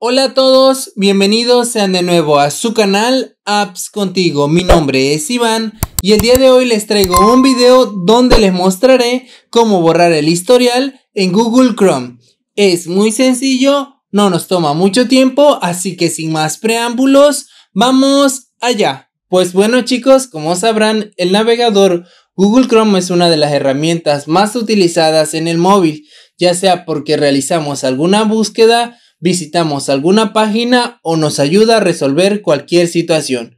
Hola a todos, bienvenidos sean de nuevo a su canal Apps Contigo. Mi nombre es Iván y el día de hoy les traigo un video donde les mostraré cómo borrar el historial en Google Chrome. Es muy sencillo, no nos toma mucho tiempo, así que sin más preámbulos, vamos allá. Pues bueno chicos, como sabrán, el navegador Google Chrome es una de las herramientas más utilizadas en el móvil, ya sea porque realizamos alguna búsqueda visitamos alguna página o nos ayuda a resolver cualquier situación.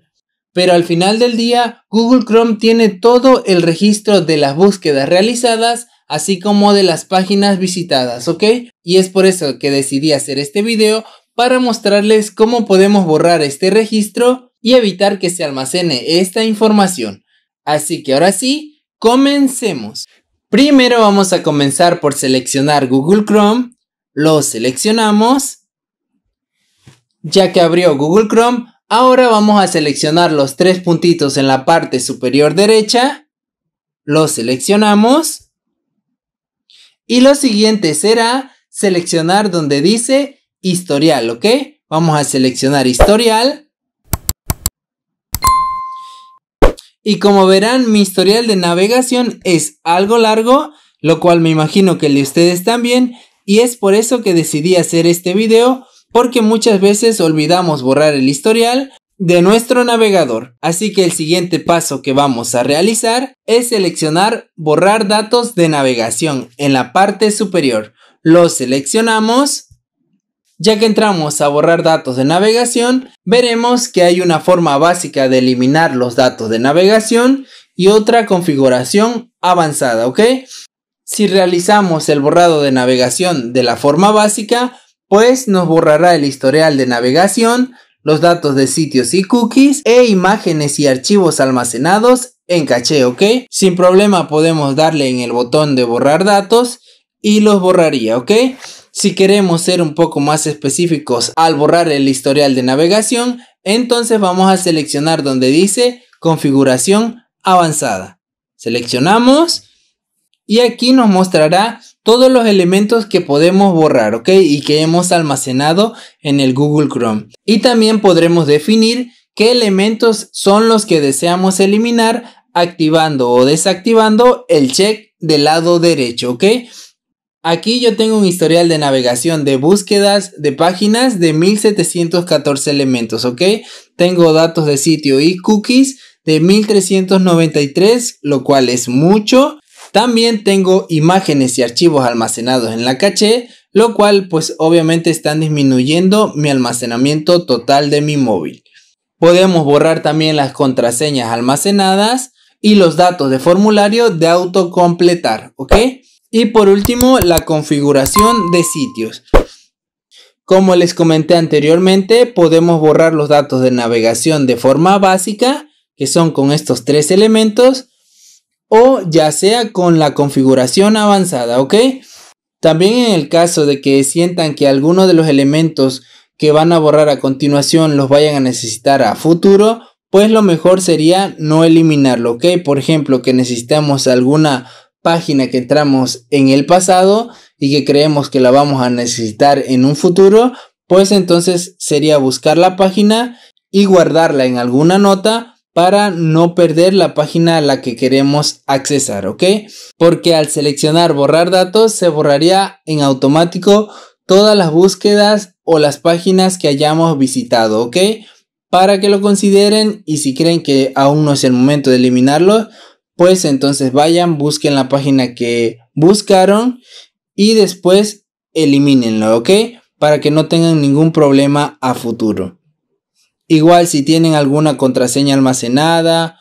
Pero al final del día, Google Chrome tiene todo el registro de las búsquedas realizadas, así como de las páginas visitadas, ¿ok? Y es por eso que decidí hacer este video para mostrarles cómo podemos borrar este registro y evitar que se almacene esta información. Así que ahora sí, comencemos. Primero vamos a comenzar por seleccionar Google Chrome lo seleccionamos. Ya que abrió Google Chrome, ahora vamos a seleccionar los tres puntitos en la parte superior derecha. Lo seleccionamos. Y lo siguiente será seleccionar donde dice historial, ¿ok? Vamos a seleccionar historial. Y como verán, mi historial de navegación es algo largo, lo cual me imagino que el de ustedes también y es por eso que decidí hacer este video porque muchas veces olvidamos borrar el historial de nuestro navegador. Así que el siguiente paso que vamos a realizar es seleccionar borrar datos de navegación en la parte superior. Lo seleccionamos. Ya que entramos a borrar datos de navegación, veremos que hay una forma básica de eliminar los datos de navegación y otra configuración avanzada, ¿ok? Si realizamos el borrado de navegación de la forma básica, pues nos borrará el historial de navegación, los datos de sitios y cookies e imágenes y archivos almacenados en caché, ¿ok? Sin problema podemos darle en el botón de borrar datos y los borraría, ¿ok? Si queremos ser un poco más específicos al borrar el historial de navegación, entonces vamos a seleccionar donde dice configuración avanzada. Seleccionamos y aquí nos mostrará todos los elementos que podemos borrar, ¿ok? Y que hemos almacenado en el Google Chrome. Y también podremos definir qué elementos son los que deseamos eliminar activando o desactivando el check del lado derecho, ¿ok? Aquí yo tengo un historial de navegación de búsquedas de páginas de 1714 elementos, ¿ok? Tengo datos de sitio y cookies de 1393, lo cual es mucho. También tengo imágenes y archivos almacenados en la caché, lo cual pues obviamente están disminuyendo mi almacenamiento total de mi móvil. Podemos borrar también las contraseñas almacenadas y los datos de formulario de autocompletar, ¿ok? Y por último, la configuración de sitios. Como les comenté anteriormente, podemos borrar los datos de navegación de forma básica, que son con estos tres elementos, o ya sea con la configuración avanzada, ¿ok? También en el caso de que sientan que alguno de los elementos que van a borrar a continuación los vayan a necesitar a futuro, pues lo mejor sería no eliminarlo, ¿ok? Por ejemplo, que necesitamos alguna página que entramos en el pasado y que creemos que la vamos a necesitar en un futuro, pues entonces sería buscar la página y guardarla en alguna nota para no perder la página a la que queremos accesar, ¿ok? Porque al seleccionar borrar datos se borraría en automático todas las búsquedas o las páginas que hayamos visitado, ¿ok? Para que lo consideren y si creen que aún no es el momento de eliminarlo, pues entonces vayan, busquen la página que buscaron y después elimínenlo, ¿ok? Para que no tengan ningún problema a futuro. Igual si tienen alguna contraseña almacenada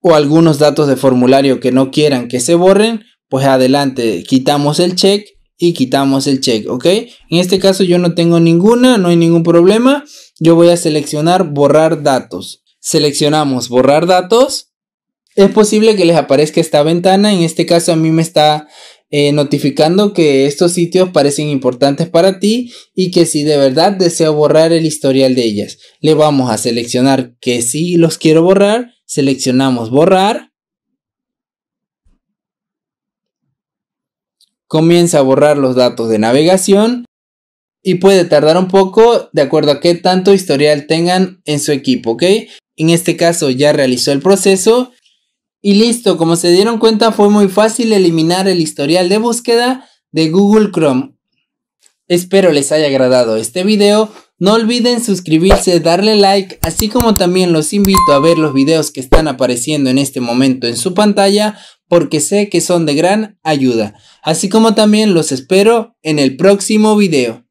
o algunos datos de formulario que no quieran que se borren, pues adelante, quitamos el check y quitamos el check, ¿ok? En este caso yo no tengo ninguna, no hay ningún problema. Yo voy a seleccionar borrar datos. Seleccionamos borrar datos. Es posible que les aparezca esta ventana, en este caso a mí me está eh, notificando que estos sitios parecen importantes para ti y que si de verdad deseo borrar el historial de ellas. Le vamos a seleccionar que si los quiero borrar, seleccionamos borrar. Comienza a borrar los datos de navegación y puede tardar un poco de acuerdo a qué tanto historial tengan en su equipo, ¿ok? En este caso ya realizó el proceso y listo, como se dieron cuenta fue muy fácil eliminar el historial de búsqueda de Google Chrome. Espero les haya agradado este video, no olviden suscribirse, darle like, así como también los invito a ver los videos que están apareciendo en este momento en su pantalla porque sé que son de gran ayuda, así como también los espero en el próximo video.